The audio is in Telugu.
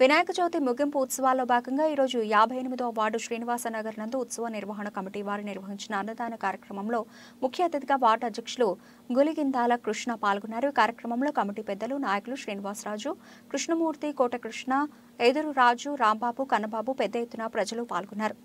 వినాయక చవితి ముగింపు ఉత్సవాల్లో భాగంగా ఈరోజు యాభై ఎనిమిదవ వార్డు శ్రీనివాస నగర్ నందు ఉత్సవ నిర్వహణ కమిటీ వారు నిర్వహించిన అన్నదాన కార్యక్రమంలో ముఖ్య అతిథిగా వార్డు అధ్యక్షులు గులిగిందాల కృష్ణ పాల్గొన్నారు కార్యక్రమంలో కమిటీ పెద్దలు నాయకులు శ్రీనివాసరాజు కృష్ణమూర్తి కోటకృష్ణ ఎదురు రాజు రాంబాబు కన్నబాబు పెద్ద ఎత్తున ప్రజలు పాల్గొన్నారు